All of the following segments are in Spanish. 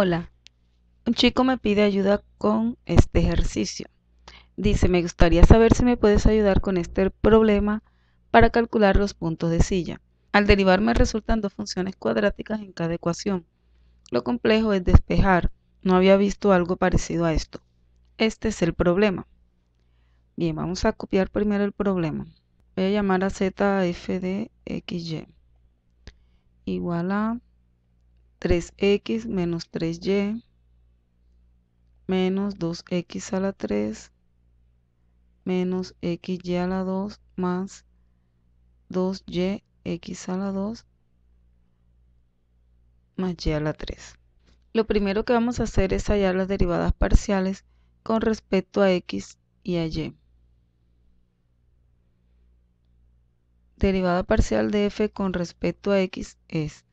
Hola, un chico me pide ayuda con este ejercicio. Dice, me gustaría saber si me puedes ayudar con este problema para calcular los puntos de silla. Al derivar me resultan dos funciones cuadráticas en cada ecuación. Lo complejo es despejar. No había visto algo parecido a esto. Este es el problema. Bien, vamos a copiar primero el problema. Voy a llamar a z f de xy igual a 3x menos 3y menos 2x a la 3 menos xy a la 2 más 2 yx a la 2 más y a la 3. Lo primero que vamos a hacer es hallar las derivadas parciales con respecto a x y a y. Derivada parcial de f con respecto a x es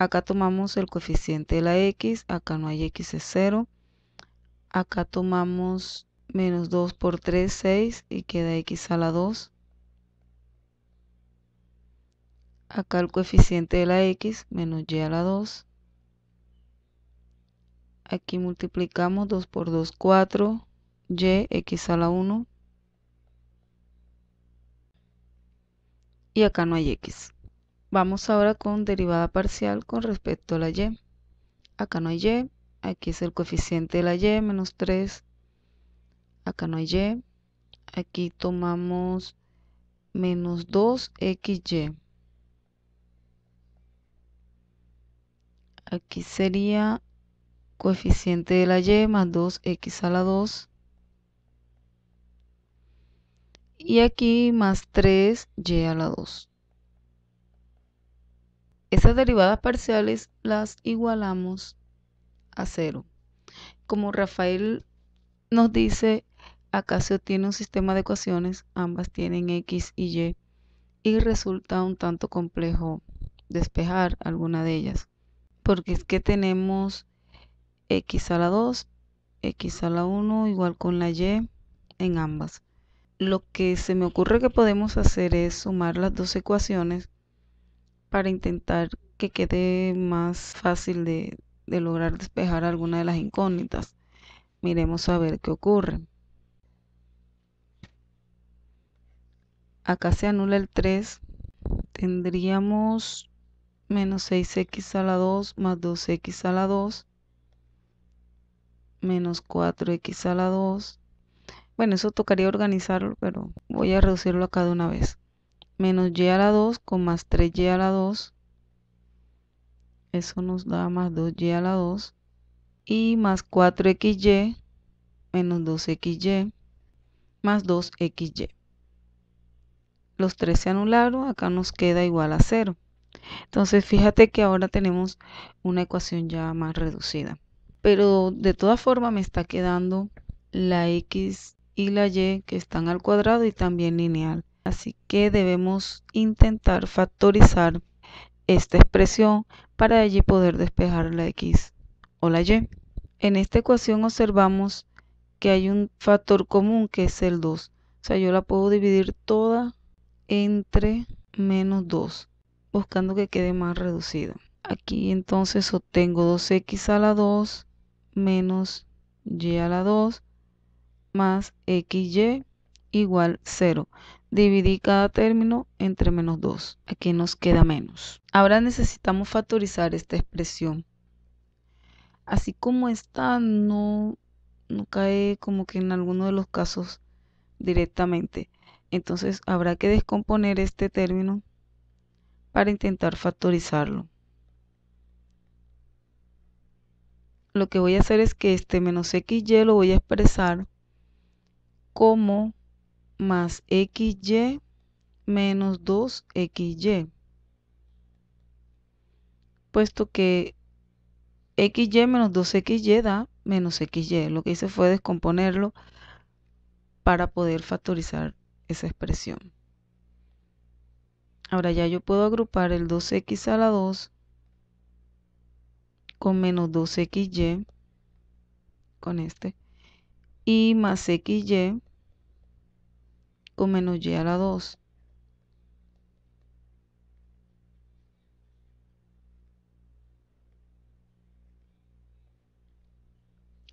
Acá tomamos el coeficiente de la x, acá no hay x es 0. Acá tomamos menos 2 por 3, 6 y queda x a la 2. Acá el coeficiente de la x, menos y a la 2. Aquí multiplicamos 2 por 2, 4, y, x a la 1. Y acá no hay x. Vamos ahora con derivada parcial con respecto a la y. Acá no hay y, aquí es el coeficiente de la y, menos 3. Acá no hay y, aquí tomamos menos 2xy. Aquí sería coeficiente de la y más 2x a la 2. Y aquí más 3y a la 2. Esas derivadas parciales las igualamos a cero. Como Rafael nos dice, acá se obtiene un sistema de ecuaciones, ambas tienen x y y, y resulta un tanto complejo despejar alguna de ellas, porque es que tenemos x a la 2, x a la 1 igual con la y en ambas. Lo que se me ocurre que podemos hacer es sumar las dos ecuaciones para intentar que quede más fácil de, lograr despejar alguna de las incógnitas. Miremos a ver qué ocurre. Acá se anula el 3. Tendríamos menos 6x a la 2 más 2x a la 2 menos 4x a la 2. Bueno, eso tocaría organizarlo, pero voy a reducirlo acá de una vez menos y a la 2 con más 3y a la 2. Eso nos da más 2y a la 2. Y más 4xy menos 2xy más 2xy. Los 3 se anularon, acá nos queda igual a 0. Entonces fíjate que ahora tenemos una ecuación ya más reducida. Pero de todas formas me está quedando la x y la y que están al cuadrado y también lineal. Así que debemos intentar factorizar esta expresión para allí poder despejar la x o la y. En esta ecuación observamos que hay un factor común que es el 2. O sea, yo la puedo dividir toda entre menos 2, buscando que quede más reducida. Aquí entonces obtengo 2x a la 2 menos y a la 2 más xy igual 0. Dividí cada término entre menos 2. Aquí nos queda menos. Ahora necesitamos factorizar esta expresión. Así como está, no, no cae como que en alguno de los casos directamente. Entonces habrá que descomponer este término para intentar factorizarlo. Lo que voy a hacer es que este menos xy lo voy a expresar como más xy menos 2xy. Puesto que xy menos 2xy da menos xy. Lo que hice fue descomponerlo para poder factorizar esa expresión. Ahora ya yo puedo agrupar el 2x a la 2 con menos 2xy con este y más xy con menos y a la 2.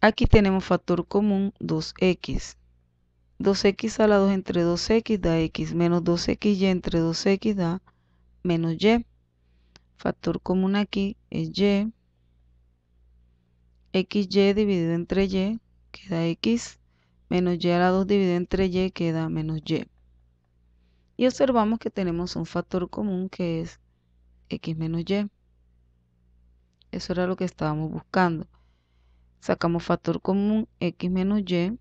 Aquí tenemos factor común 2x. 2x a la 2 entre 2x da x menos 2xy entre 2x da menos y. Factor común aquí es y. xy dividido entre y queda x menos y a la 2 dividido entre y queda menos y. Y observamos que tenemos un factor común que es x menos y. Eso era lo que estábamos buscando. Sacamos factor común x menos y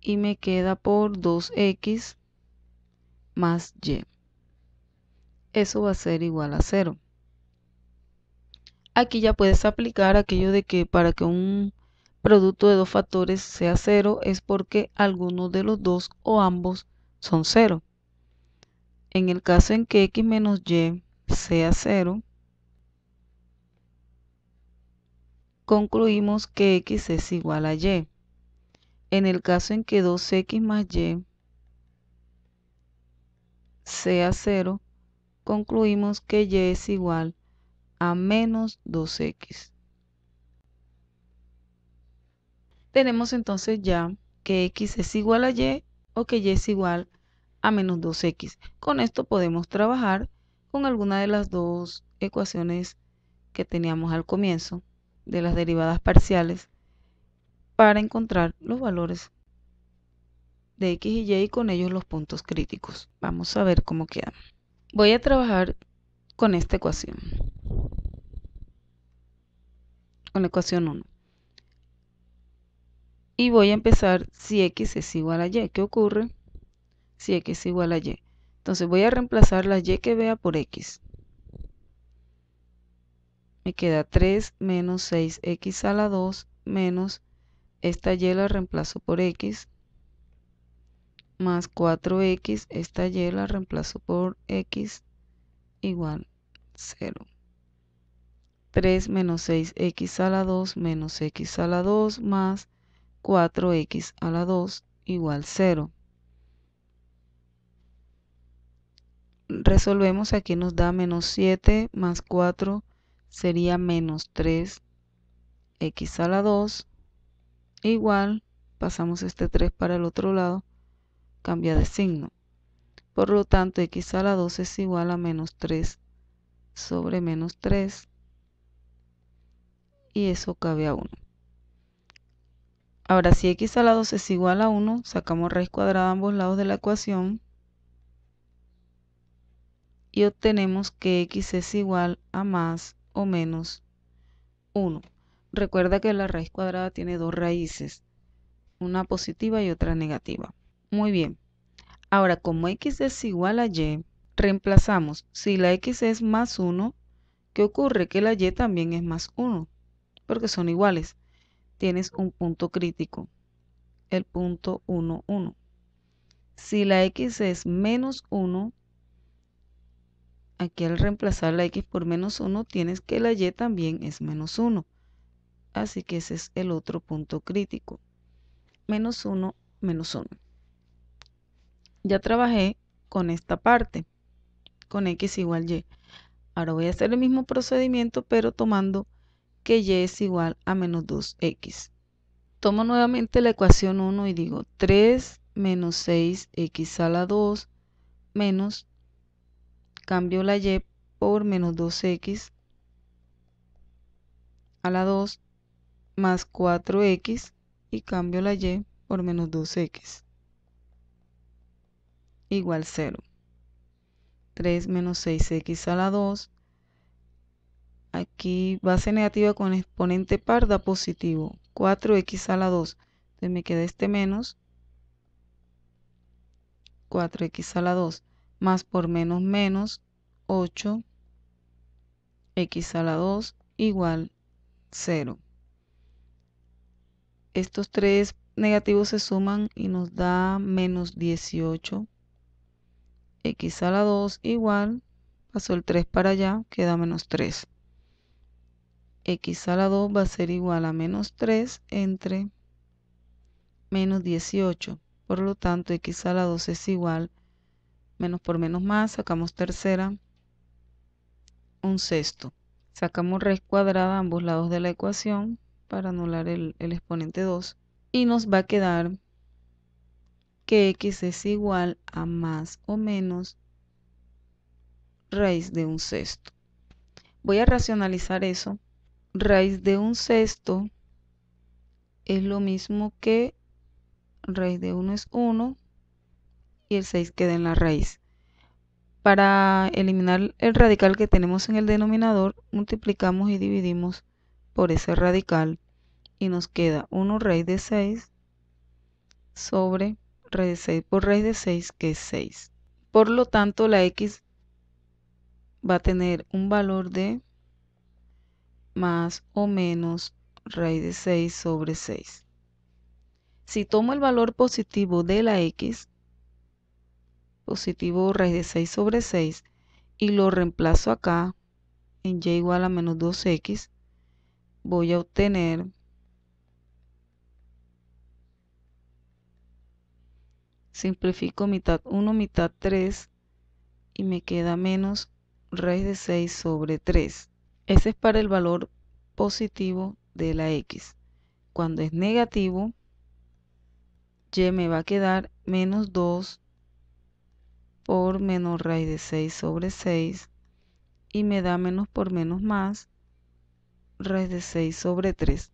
y me queda por 2x más y. Eso va a ser igual a 0. Aquí ya puedes aplicar aquello de que para que un producto de dos factores sea cero es porque alguno de los dos o ambos son cero. En el caso en que x menos y sea cero, concluimos que x es igual a y. En el caso en que 2x más y sea cero, concluimos que y es igual a menos 2x. tenemos entonces ya que x es igual a y o que y es igual a menos 2x. Con esto podemos trabajar con alguna de las dos ecuaciones que teníamos al comienzo de las derivadas parciales para encontrar los valores de x y y con ellos los puntos críticos. Vamos a ver cómo quedan. Voy a trabajar con esta ecuación, con la ecuación 1 y voy a empezar si x es igual a y. ¿Qué ocurre si x es igual a y? Entonces voy a reemplazar la y que vea por x. Me queda 3 menos 6x a la 2 menos esta y la reemplazo por x más 4x, esta y la reemplazo por x igual 0. 3 menos 6x a la 2 menos x a la 2 más 4x a la 2 igual 0. Resolvemos, aquí nos da menos 7 más 4 sería menos 3x a la 2 igual, pasamos este 3 para el otro lado, cambia de signo. Por lo tanto, x a la 2 es igual a menos 3 sobre menos 3 y eso cabe a 1. Ahora, si x a la 2 es igual a 1, sacamos raíz cuadrada a ambos lados de la ecuación y obtenemos que x es igual a más o menos 1. Recuerda que la raíz cuadrada tiene dos raíces, una positiva y otra negativa. Muy bien. Ahora, como x es igual a y, reemplazamos. Si la x es más 1, ¿qué ocurre? Que la y también es más 1, porque son iguales tienes un punto crítico, el punto 1, 1. Si la x es menos 1, aquí al reemplazar la x por menos 1, tienes que la y también es menos 1. Así que ese es el otro punto crítico. Menos 1, menos 1. Ya trabajé con esta parte, con x igual y. Ahora voy a hacer el mismo procedimiento, pero tomando que y es igual a menos 2x. Tomo nuevamente la ecuación 1 y digo 3 menos 6x a la 2 menos, cambio la y por menos 2x a la 2 más 4x y cambio la y por menos 2x igual 0. 3 menos 6x a la 2 Aquí base negativa con exponente par da positivo. 4x a la 2. Entonces me queda este menos 4x a la 2. Más por menos menos 8x a la 2 igual 0. Estos tres negativos se suman y nos da menos 18x a la 2 igual, pasó el 3 para allá, queda menos 3 x a la 2 va a ser igual a menos 3 entre menos 18. Por lo tanto, x a la 2 es igual, menos por menos más, sacamos tercera, un sexto. Sacamos raíz cuadrada a ambos lados de la ecuación para anular el, el exponente 2. Y nos va a quedar que x es igual a más o menos raíz de un sexto. Voy a racionalizar eso raíz de un sexto es lo mismo que raíz de 1 es 1 y el 6 queda en la raíz. Para eliminar el radical que tenemos en el denominador, multiplicamos y dividimos por ese radical y nos queda 1 raíz de 6 sobre raíz de 6 por raíz de 6 que es 6. Por lo tanto, la x va a tener un valor de más o menos raíz de 6 sobre 6. Si tomo el valor positivo de la x, positivo raíz de 6 sobre 6, y lo reemplazo acá en y igual a menos 2x, voy a obtener simplifico mitad 1 mitad 3 y me queda menos raíz de 6 sobre 3. Ese es para el valor positivo de la x. Cuando es negativo, y me va a quedar menos 2 por menos raíz de 6 sobre 6 y me da menos por menos más raíz de 6 sobre 3.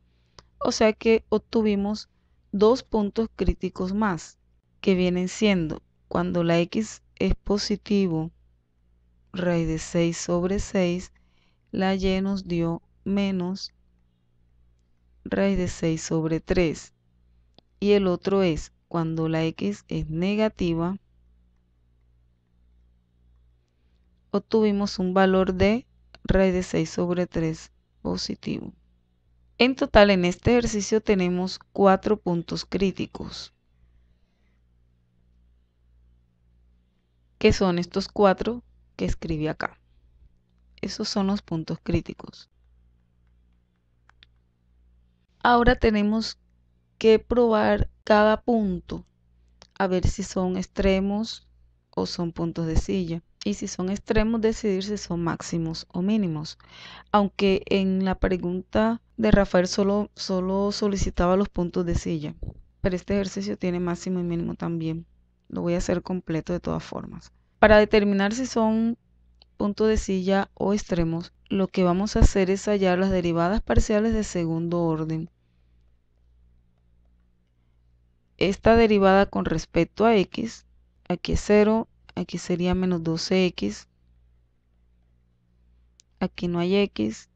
O sea que obtuvimos dos puntos críticos más que vienen siendo cuando la x es positivo raíz de 6 sobre 6 la Y nos dio menos raíz de 6 sobre 3. Y el otro es cuando la X es negativa, obtuvimos un valor de raíz de 6 sobre 3 positivo. En total en este ejercicio tenemos cuatro puntos críticos. que son estos cuatro que escribí acá? Esos son los puntos críticos. Ahora tenemos que probar cada punto a ver si son extremos o son puntos de silla. Y si son extremos, decidir si son máximos o mínimos. Aunque en la pregunta de Rafael solo, solo solicitaba los puntos de silla. Pero este ejercicio tiene máximo y mínimo también. Lo voy a hacer completo de todas formas. Para determinar si son punto de silla o extremos, lo que vamos a hacer es hallar las derivadas parciales de segundo orden. Esta derivada con respecto a x, aquí es 0, aquí sería menos 12x, aquí no hay x,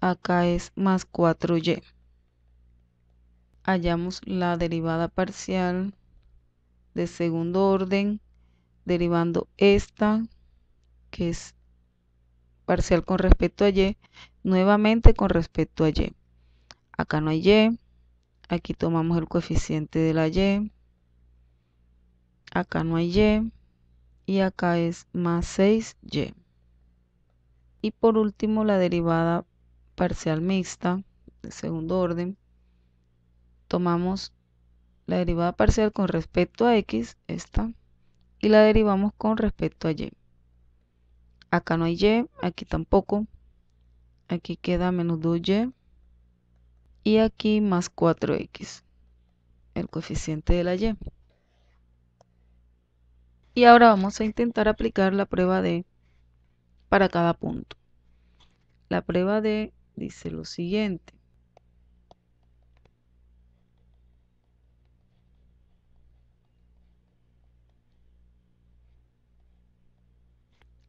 acá es más 4y. Hallamos la derivada parcial de segundo orden derivando esta que es parcial con respecto a y, nuevamente con respecto a y. Acá no hay y, aquí tomamos el coeficiente de la y, acá no hay y, y acá es más 6y. Y por último la derivada parcial mixta de segundo orden. Tomamos la derivada parcial con respecto a x, esta, y la derivamos con respecto a y. Acá no hay y, aquí tampoco. Aquí queda menos 2y. Y aquí más 4x. El coeficiente de la y. Y ahora vamos a intentar aplicar la prueba de para cada punto. La prueba de dice lo siguiente.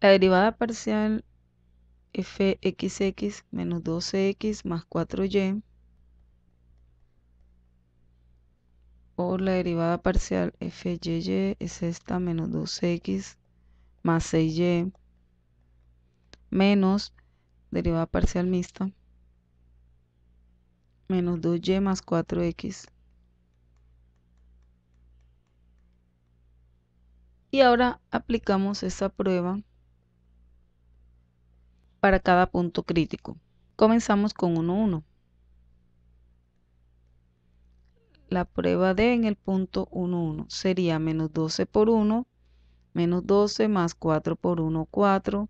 La derivada parcial fxx menos 12x más 4y o la derivada parcial fyy es esta menos 2x más 6y menos derivada parcial mixta menos 2y más 4x. Y ahora aplicamos esta prueba para cada punto crítico. Comenzamos con 1-1. La prueba D en el punto 1-1 sería menos 12 por 1, menos 12 más 4 por 1, 4,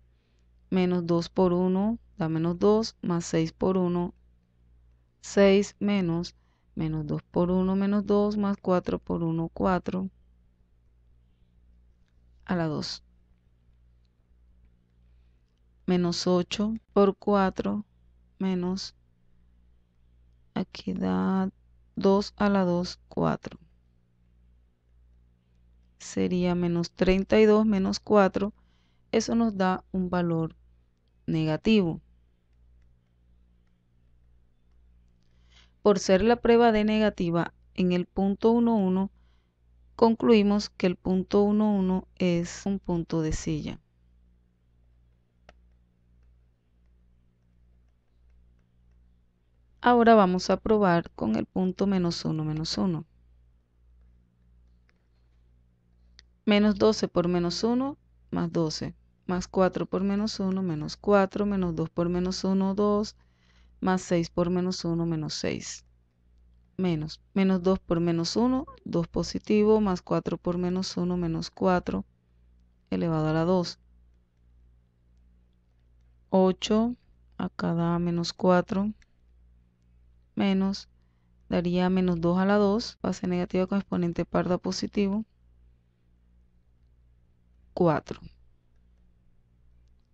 menos 2 por 1 da menos 2, más 6 por 1, 6 menos, menos 2 por 1 menos 2, más 4 por 1, 4, a la 2 menos 8 por 4 menos, aquí da 2 a la 2, 4. Sería menos 32 menos 4, eso nos da un valor negativo. Por ser la prueba de negativa en el punto 1, 1, concluimos que el punto 1, 1 es un punto de silla. Ahora vamos a probar con el punto menos 1, menos 1. Menos 12 por menos 1, más 12. Más 4 por menos 1, menos 4. Menos 2 por menos 1, 2. Más 6 por menos 1, menos 6. Menos. Menos 2 por menos 1, 2 positivo. Más 4 por menos 1, menos 4. Elevado a la 2. 8. Acá cada menos 4 menos, daría menos 2 a la 2, base negativa con exponente par positivo, 4.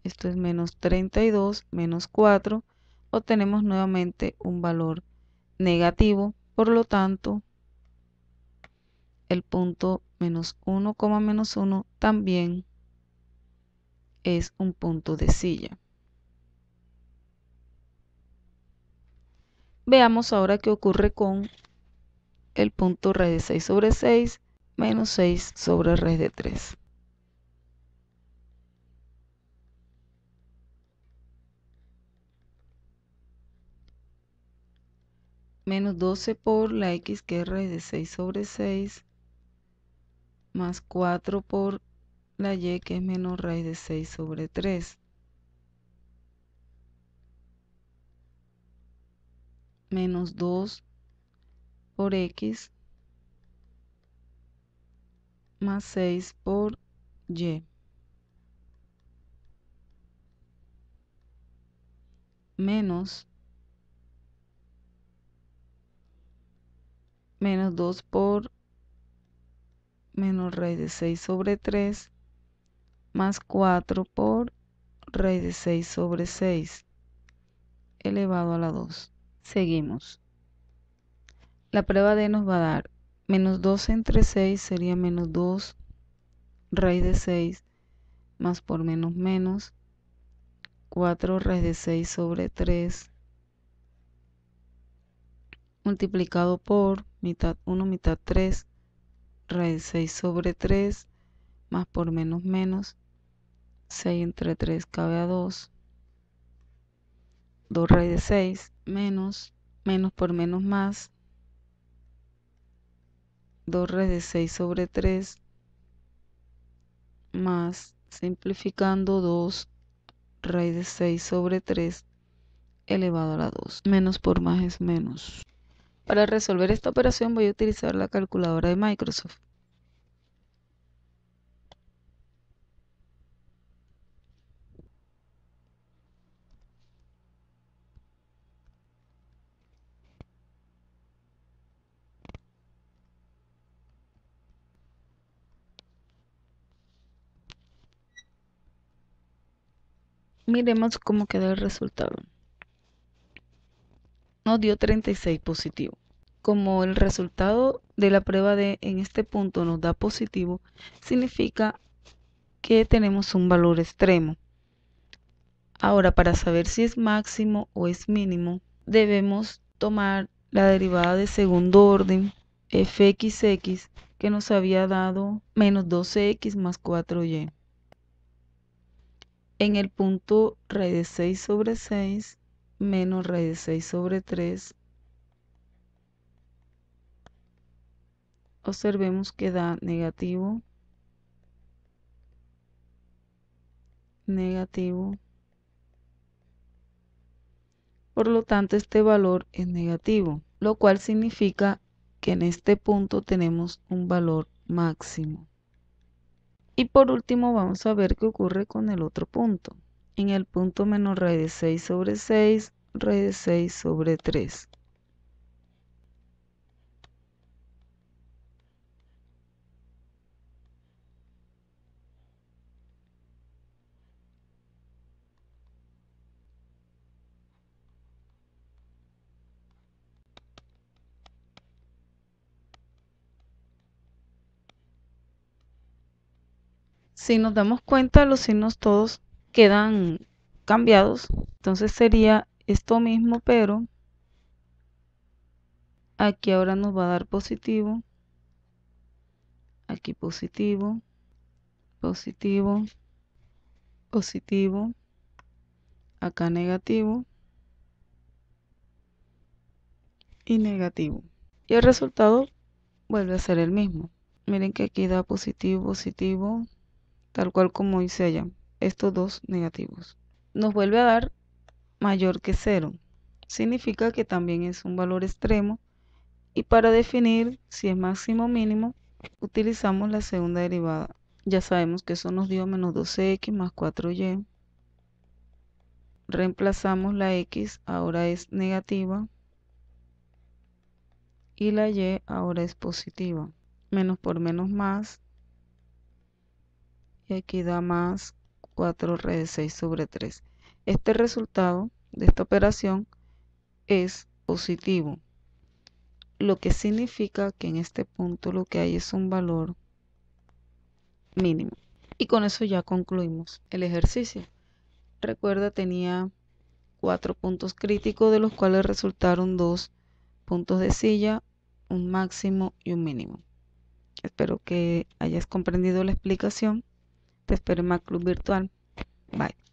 Esto es menos 32 menos 4, obtenemos nuevamente un valor negativo, por lo tanto, el punto menos 1, menos 1 también es un punto de silla. Veamos ahora qué ocurre con el punto raíz de 6 sobre 6 menos 6 sobre raíz de 3. menos 12 por la x que es raíz de 6 sobre 6, más 4 por la y que es menos raíz de 6 sobre 3. menos 2 por X más 6 por Y. Menos menos 2 por menos raíz de 6 sobre 3 más 4 por raíz de 6 sobre 6 elevado a la 2. Seguimos. La prueba D nos va a dar menos 2 entre 6 sería menos 2 raíz de 6 más por menos menos 4 raíz de 6 sobre 3 multiplicado por mitad 1 mitad 3 raíz de 6 sobre 3 más por menos menos 6 entre 3 cabe a 2 2 raíz de 6 menos, menos por menos más, 2 raíz de 6 sobre 3 más, simplificando 2 raíz de 6 sobre 3 elevado a la 2. Menos por más es menos. Para resolver esta operación voy a utilizar la calculadora de Microsoft. Miremos cómo queda el resultado. Nos dio 36 positivo. Como el resultado de la prueba de en este punto nos da positivo, significa que tenemos un valor extremo. Ahora, para saber si es máximo o es mínimo, debemos tomar la derivada de segundo orden fxx que nos había dado menos 12x más 4y en el punto raíz de 6 sobre 6 menos raíz de 6 sobre 3, observemos que da negativo, negativo, por lo tanto este valor es negativo, lo cual significa que en este punto tenemos un valor máximo. Y por último vamos a ver qué ocurre con el otro punto. En el punto menos raíz de 6 sobre 6, raíz de 6 sobre 3. si nos damos cuenta, los signos todos quedan cambiados. Entonces sería esto mismo, pero aquí ahora nos va a dar positivo. Aquí positivo, positivo, positivo, acá negativo y negativo. Y el resultado vuelve a ser el mismo. Miren que aquí da positivo, positivo, tal cual como hice allá, estos dos negativos. Nos vuelve a dar mayor que 0. Significa que también es un valor extremo y para definir si es máximo o mínimo utilizamos la segunda derivada. Ya sabemos que eso nos dio menos 12x más 4y. Reemplazamos la x, ahora es negativa. Y la y ahora es positiva. Menos por menos más y aquí da más 4 raíz 6 sobre 3. Este resultado de esta operación es positivo, lo que significa que en este punto lo que hay es un valor mínimo. Y con eso ya concluimos el ejercicio. Recuerda, tenía cuatro puntos críticos, de los cuales resultaron dos puntos de silla, un máximo y un mínimo. Espero que hayas comprendido la explicación te espero en Mac Club Virtual. Bye.